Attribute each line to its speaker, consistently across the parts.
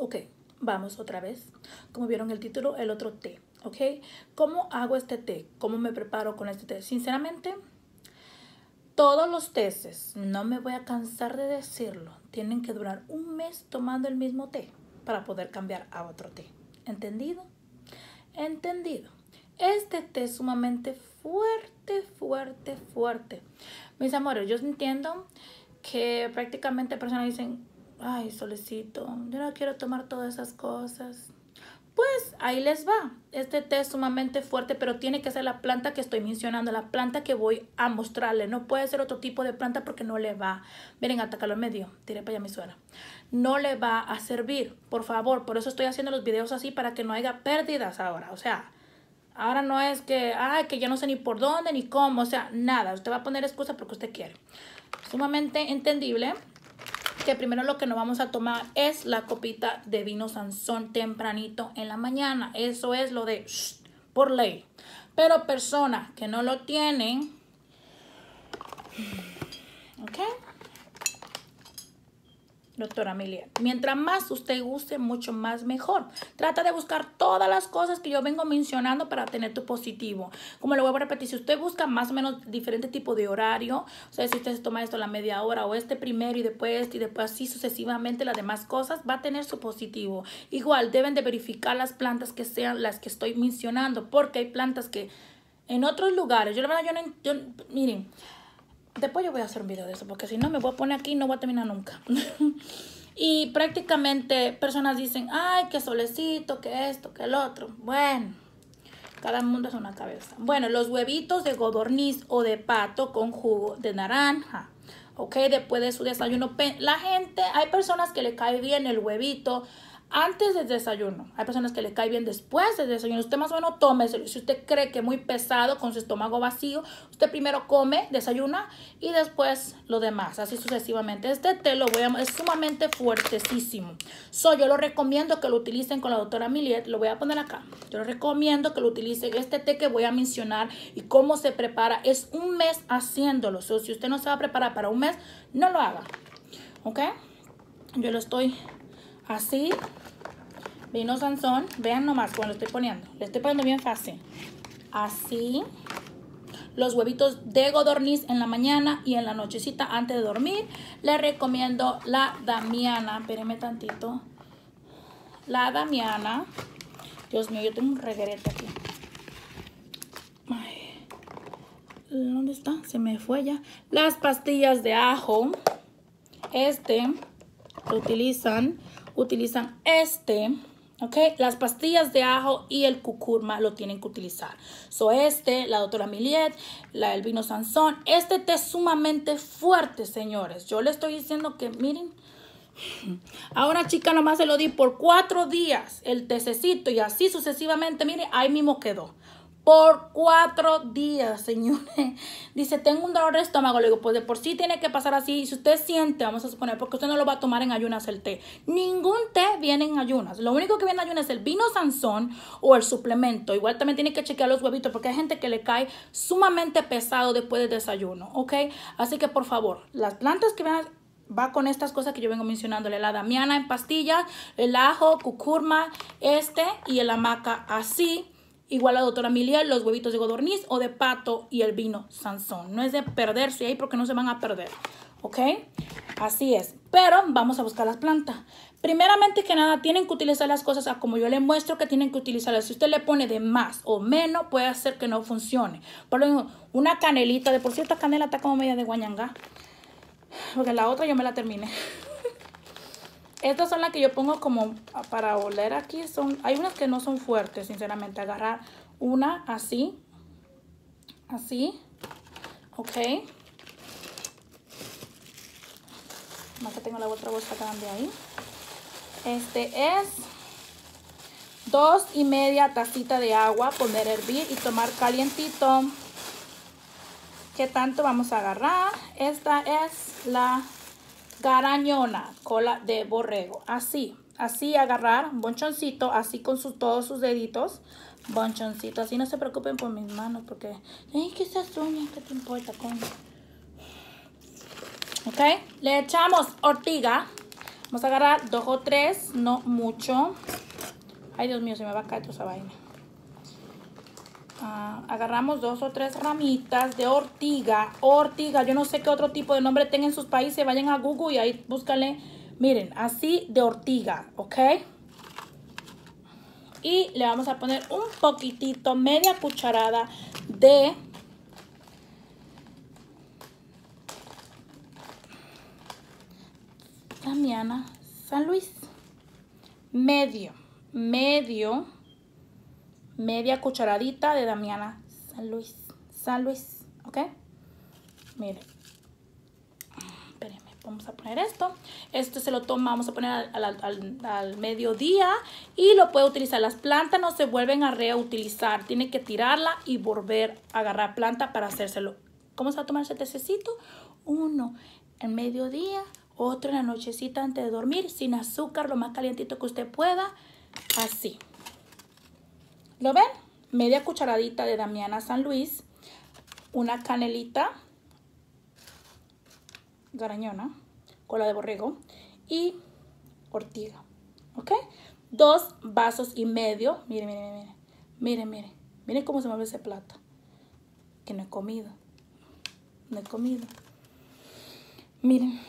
Speaker 1: Ok, vamos otra vez. Como vieron el título, el otro té. ¿Ok? ¿Cómo hago este té? ¿Cómo me preparo con este té? Sinceramente, todos los tés no me voy a cansar de decirlo, tienen que durar un mes tomando el mismo té para poder cambiar a otro té. ¿Entendido? Entendido. Este té es sumamente fuerte, fuerte, fuerte. Mis amores, yo entiendo que prácticamente personas dicen, ay, solicito, yo no quiero tomar todas esas cosas. Pues ahí les va. Este té es sumamente fuerte, pero tiene que ser la planta que estoy mencionando, la planta que voy a mostrarle. No puede ser otro tipo de planta porque no le va. Miren, atacarlo en medio. Tiré para allá mi suela. No le va a servir, por favor. Por eso estoy haciendo los videos así para que no haya pérdidas ahora. O sea, ahora no es que, ay, que ya no sé ni por dónde ni cómo. O sea, nada. Usted va a poner excusa porque usted quiere. Sumamente entendible que primero lo que nos vamos a tomar es la copita de vino Sansón tempranito en la mañana. Eso es lo de por ley. Pero personas que no lo tienen, ¿ok? doctora Amelia. Mientras más usted guste, mucho más mejor. Trata de buscar todas las cosas que yo vengo mencionando para tener tu positivo. Como lo voy a repetir, si usted busca más o menos diferente tipo de horario, o sea, si usted se toma esto a la media hora o este primero y después este y después así sucesivamente las demás cosas, va a tener su positivo. Igual deben de verificar las plantas que sean las que estoy mencionando, porque hay plantas que en otros lugares, yo la verdad, yo no, miren, Después yo voy a hacer un video de eso, porque si no me voy a poner aquí y no voy a terminar nunca. y prácticamente personas dicen, ay, qué solecito, que esto, que el otro. Bueno, cada mundo es una cabeza. Bueno, los huevitos de godorniz o de pato con jugo de naranja. Ok, después de su desayuno, la gente, hay personas que le cae bien el huevito, antes del desayuno. Hay personas que le cae bien después del desayuno. Usted más o menos tome, si usted cree que es muy pesado con su estómago vacío, usted primero come, desayuna y después lo demás, así sucesivamente. Este té lo voy a, es sumamente fuertesísimo. So, yo lo recomiendo que lo utilicen con la doctora Millet, lo voy a poner acá. Yo lo recomiendo que lo utilicen. Este té que voy a mencionar y cómo se prepara es un mes haciéndolo. si usted no se va a preparar para un mes, no lo haga. ¿Ok? Yo lo estoy Así vino Sansón. Vean nomás cuando lo estoy poniendo. Le estoy poniendo bien fácil. Así. Los huevitos de godorniz en la mañana y en la nochecita antes de dormir. le recomiendo la Damiana. Espérenme tantito. La Damiana. Dios mío, yo tengo un regrete aquí. ¿Dónde está? Se me fue ya. Las pastillas de ajo. Este lo utilizan utilizan este, ¿ok? Las pastillas de ajo y el cucurma lo tienen que utilizar. So este, la doctora Miliet, la del vino Sansón. Este té es sumamente fuerte, señores. Yo le estoy diciendo que, miren, Ahora, chica nomás se lo di por cuatro días el tececito y así sucesivamente, miren, ahí mismo quedó por cuatro días, señores. Dice, tengo un dolor de estómago. Le digo, pues de por sí tiene que pasar así. Si usted siente, vamos a suponer, porque usted no lo va a tomar en ayunas el té. Ningún té viene en ayunas. Lo único que viene en ayunas es el vino Sansón o el suplemento. Igual también tiene que chequear los huevitos porque hay gente que le cae sumamente pesado después del desayuno, ¿ok? Así que por favor, las plantas que van va con estas cosas que yo vengo mencionándole, la damiana en pastillas, el ajo, cucurma, este y el hamaca así Igual la doctora Milia, los huevitos de godorniz o de pato y el vino Sansón. No es de perderse ahí porque no se van a perder. ¿Ok? Así es. Pero vamos a buscar las plantas. Primeramente que nada, tienen que utilizar las cosas como yo les muestro que tienen que utilizarlas. Si usted le pone de más o menos, puede hacer que no funcione. Por lo menos, una canelita. De por cierto, canela está como media de guañanga. Porque la otra yo me la terminé. Estas son las que yo pongo como ah, para oler aquí. Son, hay unas que no son fuertes, sinceramente. Agarrar una así. Así. Ok. Más que tengo la otra bolsa de ahí. Este es dos y media tacita de agua, poner a hervir y tomar calientito. ¿Qué tanto vamos a agarrar? Esta es la garañona, cola de borrego. Así, así agarrar, bonchoncito, así con todos sus deditos, bonchoncito. Así no se preocupen por mis manos porque, ay, que esas ¿qué te importa, coño? Ok, le echamos ortiga. Vamos a agarrar dos o tres, no mucho. Ay, Dios mío, se me va a caer toda esa vaina. Ah, agarramos dos o tres ramitas de ortiga. Ortiga, yo no sé qué otro tipo de nombre tengan en sus países. Vayan a Google y ahí búscale. Miren, así de ortiga, ¿ok? Y le vamos a poner un poquitito, media cucharada de... Damiana San Luis. Medio, medio media cucharadita de Damiana San Luis. San Luis, ¿ok? Mire. Espérenme, vamos a poner esto. Esto se lo toma, vamos a poner al, mediodía y lo puede utilizar. Las plantas no se vuelven a reutilizar. Tiene que tirarla y volver a agarrar planta para hacérselo. ¿Cómo se va a tomar ese tececito? Uno en mediodía, otro en la nochecita antes de dormir, sin azúcar, lo más calientito que usted pueda. Así. ¿Lo ven? Media cucharadita de Damiana San Luis, una canelita garañona, cola de borrego y ortiga, ¿ok? Dos vasos y medio, miren, miren, miren, miren, miren, miren cómo se mueve ese plato, que no he comido, no he comido, miren,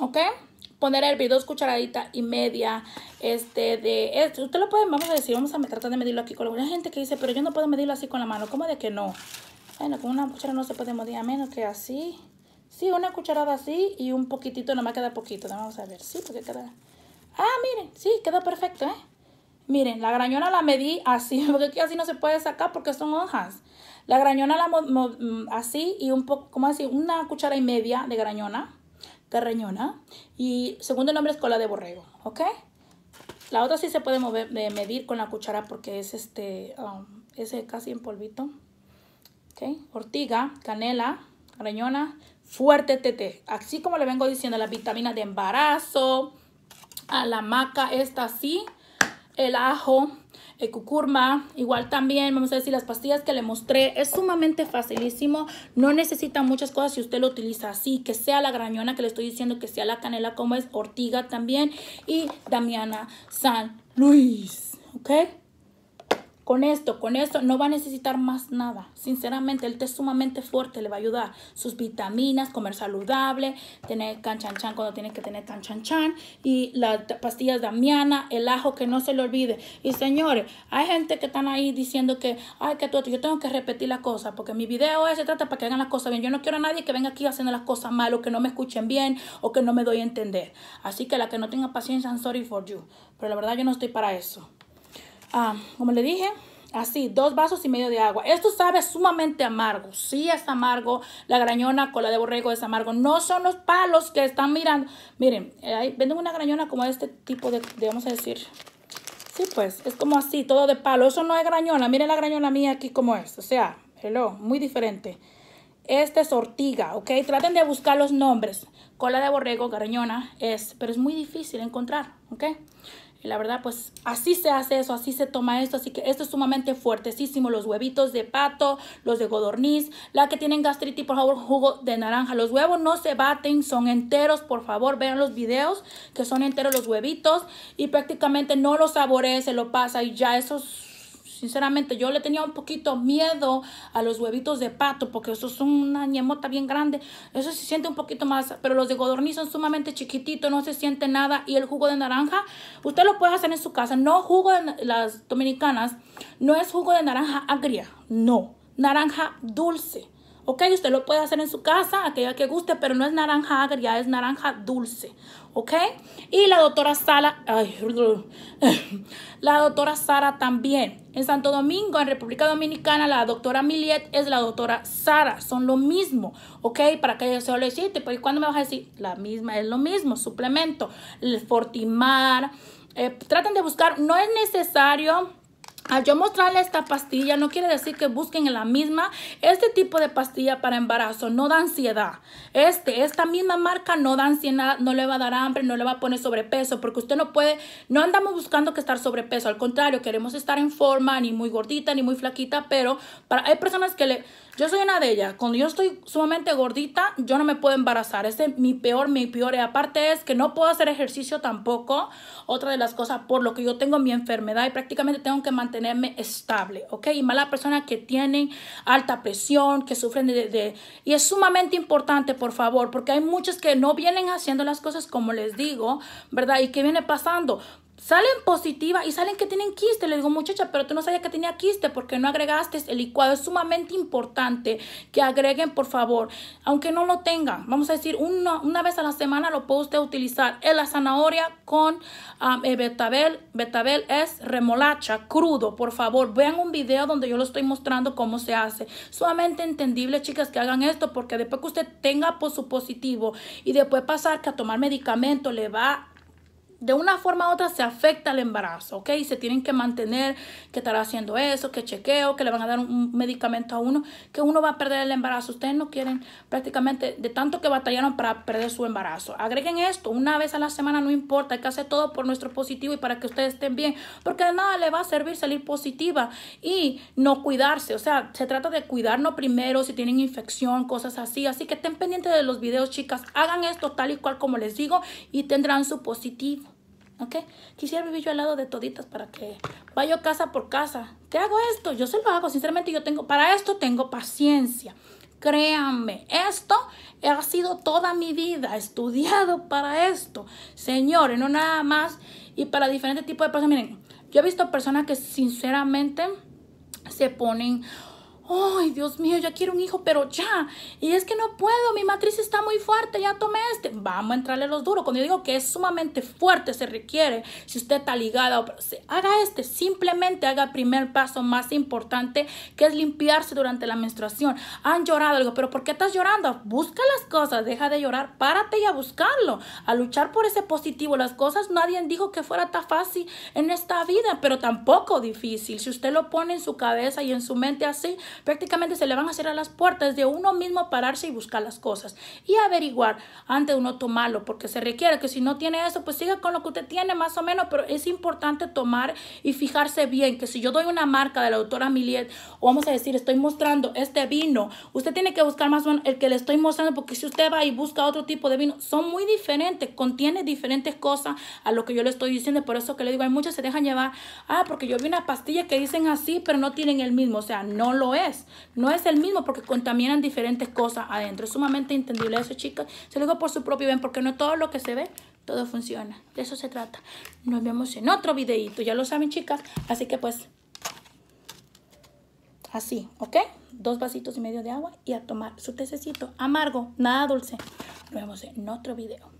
Speaker 1: ¿ok? poner a hervir dos cucharaditas y media este de esto. usted lo puede vamos a decir vamos a tratar de medirlo aquí con una gente que dice pero yo no puedo medirlo así con la mano ¿cómo de que no? bueno con una cuchara no se puede medir a menos que así sí una cucharada así y un poquitito nomás queda poquito vamos a ver sí porque queda ah miren sí queda perfecto eh miren la grañona la medí así porque aquí así no se puede sacar porque son hojas la grañona la mm, así y un poco cómo decir, una cuchara y media de grañona reñona, Y segundo nombre es cola de borrego, ¿ok? La otra sí se puede mover, medir con la cuchara porque es este, um, casi en polvito. ¿Ok? Ortiga, canela, reñona, fuerte tete. Así como le vengo diciendo, las vitaminas de embarazo, a la maca, esta sí, el ajo, cucurma, igual también, vamos a decir, las pastillas que le mostré, es sumamente facilísimo, no necesita muchas cosas si usted lo utiliza así, que sea la grañona que le estoy diciendo, que sea la canela como es, ortiga también y Damiana San Luis, ¿ok? con esto, con esto, no va a necesitar más nada. Sinceramente, el té es sumamente fuerte, le va a ayudar. Sus vitaminas, comer saludable, tener canchanchan cuando tiene que tener canchanchan y las pastillas de amiana, el ajo, que no se le olvide. Y señores, hay gente que están ahí diciendo que, ay, que tú, yo tengo que repetir la cosa, porque mi video se trata para que hagan las cosas bien. Yo no quiero a nadie que venga aquí haciendo las cosas mal o que no me escuchen bien o que no me doy a entender. Así que la que no tenga paciencia, I'm sorry for you. Pero la verdad yo no estoy para eso. Ah, como le dije, así, dos vasos y medio de agua. Esto sabe sumamente amargo. Sí es amargo. La grañona cola de borrego es amargo. No son los palos que están mirando. Miren, eh, venden una grañona como este tipo de, vamos a decir. Sí, pues, es como así, todo de palo. Eso no es grañona. Miren la grañona mía aquí como es. O sea, hello, muy diferente. este es ortiga, ¿ok? Traten de buscar los nombres. Cola de borrego, grañona, es, pero es muy difícil encontrar, ¿ok? Y la verdad, pues así se hace eso, así se toma esto. Así que esto es sumamente fuertesísimo. Los huevitos de pato, los de godorniz. La que tienen gastritis, por favor, jugo de naranja. Los huevos no se baten, son enteros. Por favor, vean los videos que son enteros los huevitos. Y prácticamente no los saborees, se lo pasa y ya esos sinceramente, yo le tenía un poquito miedo a los huevitos de pato, porque eso es una ñemota bien grande. Eso se siente un poquito más, pero los de codorniz son sumamente chiquititos, no se siente nada. Y el jugo de naranja, usted lo puede hacer en su casa. No jugo de las dominicanas, no es jugo de naranja agria, no. Naranja dulce. Ok, usted lo puede hacer en su casa, aquella que guste, pero no es naranja agria, es naranja dulce. ¿ok? Y la doctora Sala, la doctora Sara también. En Santo Domingo, en República Dominicana, la doctora Miliet es la doctora Sara, son lo mismo, ¿ok? Para que yo se lo ¿Por pues ¿cuándo me vas a decir? La misma, es lo mismo, suplemento, el Fortimar. Eh, traten de buscar, no es necesario al yo mostrarle esta pastilla, no quiere decir que busquen en la misma. Este tipo de pastilla para embarazo no da ansiedad. Este, esta misma marca no da ansiedad, no le va a dar hambre, no le va a poner sobrepeso, porque usted no puede, no andamos buscando que estar sobrepeso. Al contrario, queremos estar en forma, ni muy gordita, ni muy flaquita, pero para, hay personas que le, yo soy una de ellas. Cuando yo estoy sumamente gordita, yo no me puedo embarazar. Ese es mi peor, mi peor. Y aparte es que no puedo hacer ejercicio tampoco. Otra de las cosas por lo que yo tengo mi enfermedad y prácticamente tengo que mantener tenerme estable, ¿ok? Y más las personas que tienen alta presión, que sufren de, Y es sumamente importante, por favor, porque hay muchos que no vienen haciendo las cosas como les digo, ¿verdad? ¿Y qué viene pasando? Salen positivas y salen que tienen quiste. Le digo, muchacha, pero tú no sabías que tenía quiste porque no agregaste el licuado. Es sumamente importante que agreguen, por favor, aunque no lo tengan. Vamos a decir, una, vez a la semana lo puede usted utilizar. En la zanahoria con ah, eh, betabel. Betabel es remolacha, crudo. Por favor, vean un video donde yo lo estoy mostrando cómo se hace. Sumamente entendible, chicas, que hagan esto porque después que usted tenga pues, su positivo y después pasar que a tomar medicamento le va de una forma u otra se afecta el embarazo, ¿ok? Se tienen que mantener, que estará haciendo eso, que chequeo, que le van a dar un medicamento a uno, que uno va a perder el embarazo. Ustedes no quieren prácticamente de tanto que batallaron para perder su embarazo. Agreguen esto, una vez a la semana no importa, hay que hacer todo por nuestro positivo y para que ustedes estén bien, porque de nada le va a servir salir positiva y no cuidarse. O sea, se trata de cuidarnos primero si tienen infección, cosas así. Así que estén pendientes de los videos, chicas. Hagan esto tal y cual como les digo y tendrán su positivo. ¿ok? Quisiera vivir yo al lado de toditas para que vaya casa por casa. Te hago esto, yo se lo hago, sinceramente yo tengo, para esto tengo paciencia. Créanme, esto ha sido toda mi vida, estudiado para esto. Señores, no nada más. Y para diferentes tipos de personas, miren, yo he visto personas que sinceramente se ponen ay, Dios mío, ya quiero un hijo, pero ya. Y es que no puedo, mi matriz está muy fuerte, ya tomé este. Vamos a entrarle los duros. Cuando yo digo que es sumamente fuerte, se requiere, si usted está ligada, haga este, simplemente haga el primer paso más importante, que es limpiarse durante la menstruación. Han llorado algo, pero ¿por qué estás llorando? Busca las cosas, deja de llorar, párate y a buscarlo, a luchar por ese positivo. Las cosas, nadie dijo que fuera tan fácil en esta vida, pero tampoco difícil. Si usted lo pone en su cabeza y en su mente así, prácticamente se le van a a las puertas de uno mismo pararse y buscar las cosas y averiguar antes de uno tomarlo, porque se requiere que si no tiene eso, pues siga con lo que usted tiene más o menos, pero es importante tomar y fijarse bien que si yo doy una marca de la autora Miliet, o vamos a decir, estoy mostrando este vino, usted tiene que buscar más o menos el que le estoy mostrando, porque si usted va y busca otro tipo de vino, son muy diferentes, contiene diferentes cosas a lo que yo le estoy diciendo, por eso que le digo, hay muchas se dejan llevar, ah, porque yo vi una pastilla que dicen así, pero no tienen el mismo, o sea, no lo es no es el mismo porque contaminan diferentes cosas adentro. Es sumamente entendible eso, chicas. Se lo digo por su propio bien porque no todo lo que se ve, todo funciona. De eso se trata. Nos vemos en otro videito. Ya lo saben, chicas. Así que pues, así, ¿ok? Dos vasitos y medio de agua y a tomar su tececito amargo, nada dulce. Nos vemos en otro video.